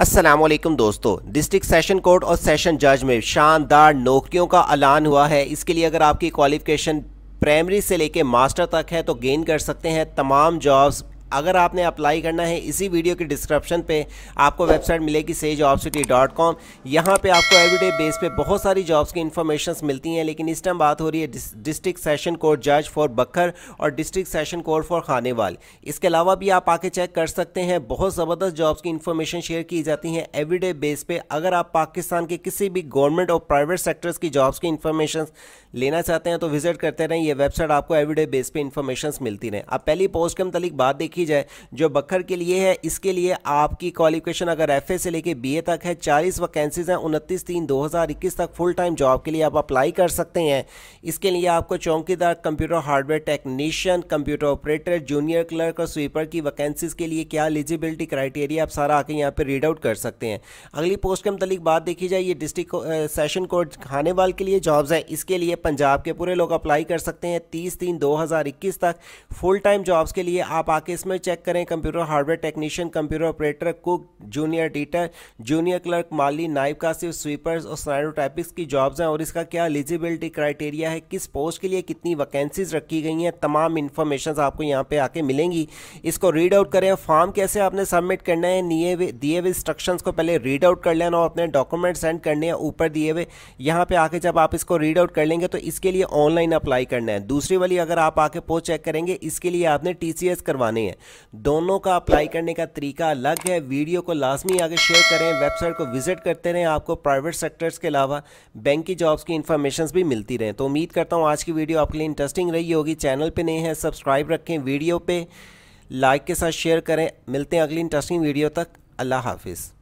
असलम दोस्तों district session court और session जज में शानदार नौकरियों का ऐलान हुआ है इसके लिए अगर आपकी क्वालिफिकेशन प्राइमरी से लेके मास्टर तक है तो गेन कर सकते हैं तमाम जॉब्स अगर आपने अप्लाई करना है इसी वीडियो के डिस्क्रिप्शन पे आपको वेबसाइट मिलेगी से जॉब सिटी डॉट कॉम यहाँ पर आपको एवरीडे बेस पे बहुत सारी जॉब्स की इन्फॉर्मेशन मिलती हैं लेकिन इस टाइम बात हो रही है डिस्ट्रिक्ट सेशन कोर्ट जज फॉर बखर और district session court for Khanewal इसके अलावा भी आप आके चेक कर सकते हैं बहुत ज़बरदस्त जॉब्स की इन्फॉर्मेशन शेयर की जाती हैं एवरीडे बेस पर अगर आप पाकिस्तान के किसी भी गवर्नमेंट और प्राइवेट सेक्टर्स की जॉब्स की इन्फॉर्मेशन लेना चाहते हैं तो विजिट करते रहें यह वेबसाइट आपको एवरीडे बेस पर इन्फॉर्मेशन मिलती रहें आप पहली पोस्ट के मतलब बात देखिए की जाए जो बखर के लिए है इसके लिए आपकी क्वालिफिकेशन अगर एफ से लेकर बी तक है चालीस वैकेंसीज हैं उनतीस तीन दो तक फुल टाइम जॉब के लिए आप अप्लाई कर सकते हैं इसके लिए आपको चौकीदार computer hardware technician computer operator junior clerk और स्वीपर की वैकेंसीज के लिए क्या एलिजिबिलिटी क्राइटेरिया आप सारा आके यहाँ पर रीड आउट कर सकते हैं अगली पोस्ट के मतलब बात देखी जाए ये डिस्ट्रिक्ट सेशन कोर्ट खाने वाल के लिए जॉब्स हैं इसके लिए पंजाब के पूरे लोग अप्लाई कर सकते हैं तीस तीन दो तक फुल टाइम जॉब्स के लिए आप आके इसमें में चेक करें computer hardware technician computer operator cook junior डीटर जूनियर क्लर्क माली नाइब सिर्फ स्वीपर्स और स्नाइडोटाइपिक्स की जॉब्स हैं और इसका क्या एलिजिबिलिटी क्राइटेरिया है किस पोस्ट के लिए कितनी वैकेंसीज रखी गई हैं तमाम इन्फॉर्मेशन आपको यहाँ पे आके मिलेंगी इसको रीड आउट करें फॉर्म कैसे आपने सबमिट करना है दिए दिए हुए इंस्ट्रक्शन को पहले रीड आउट कर लेना और अपने डॉक्यूमेंट सेंड करने हैं ऊपर दिए हुए यहाँ पे आके जब आप इसको रीड आउट कर लेंगे तो इसके लिए ऑनलाइन अप्लाई करना है दूसरी वाली अगर आप आके पोस्ट चेक करेंगे इसके लिए आपने टीसीएस करवाने हैं दोनों का अप्लाई करने का तरीका अलग है वीडियो को लाजमी आगे शेयर करें वेबसाइट को विजिट करते रहें आपको प्राइवेट सेक्टर्स के अलावा बैंक की जॉब्स की इन्फॉर्मेशन भी मिलती रहें तो उम्मीद करता हूँ आज की वीडियो आपके लिए इंटरेस्टिंग रही होगी चैनल पर नहीं है सब्सक्राइब रखें वीडियो पर लाइक के साथ शेयर करें मिलते हैं अगली इंटरेस्टिंग वीडियो तक अल्लाह हाफिज़